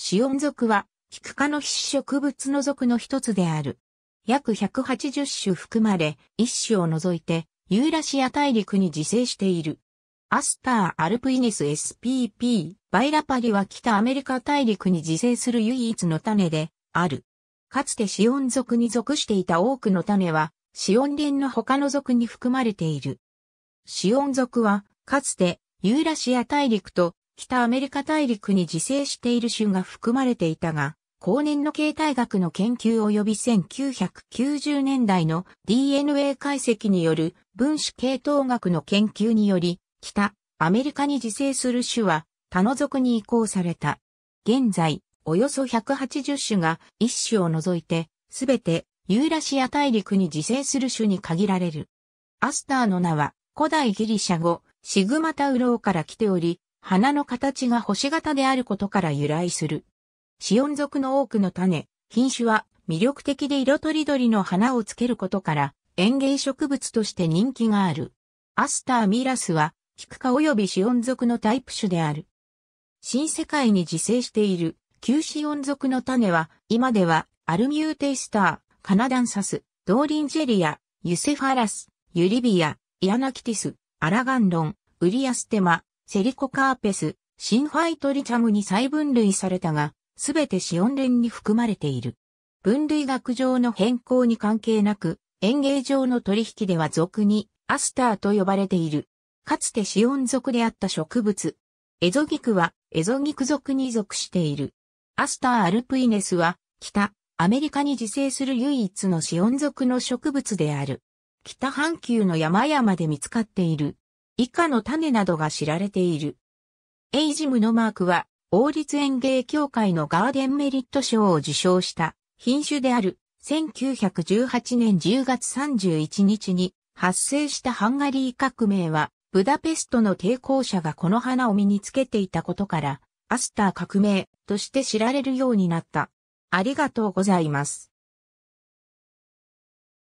シオン属は、キク科の必死植物の属の一つである。約180種含まれ、一種を除いて、ユーラシア大陸に自生している。アスター・アルプイネス SPP、バイラパリは北アメリカ大陸に自生する唯一の種で、ある。かつてシオン属に属していた多くの種は、シオン連の他の属に含まれている。シオン属は、かつて、ユーラシア大陸と北アメリカ大陸に自生している種が含まれていたが、後年の形態学の研究及び1990年代の DNA 解析による分子系統学の研究により、北アメリカに自生する種は他の族に移行された。現在、およそ180種が一種を除いて、すべてユーラシア大陸に自生する種に限られる。アスターの名は古代ギリシャ語、シグマタウロウから来ており、花の形が星型であることから由来する。シオン族の多くの種、品種は魅力的で色とりどりの花をつけることから園芸植物として人気がある。アスターミラスはキクお及びシオン族のタイプ種である。新世界に自生している旧シオン族の種は今ではアルミューテイスター、カナダンサス、ドーリンジェリア、ユセファラス、ユリビア、イアナキティス、アラガンロン、ウリアステマ、セリコカーペス、シンファイトリチャムに再分類されたが、すべてシオン連に含まれている。分類学上の変更に関係なく、園芸上の取引では俗にアスターと呼ばれている。かつてシオン族であった植物。エゾギクはエゾギク族に属している。アスターアルプイネスは北アメリカに自生する唯一のシオン族の植物である。北半球の山々で見つかっている以下の種などが知られている。エイジムのマークは、王立園芸協会のガーデンメリット賞を受賞した品種である1918年10月31日に発生したハンガリー革命はブダペストの抵抗者がこの花を身につけていたことからアスター革命として知られるようになった。ありがとうございます。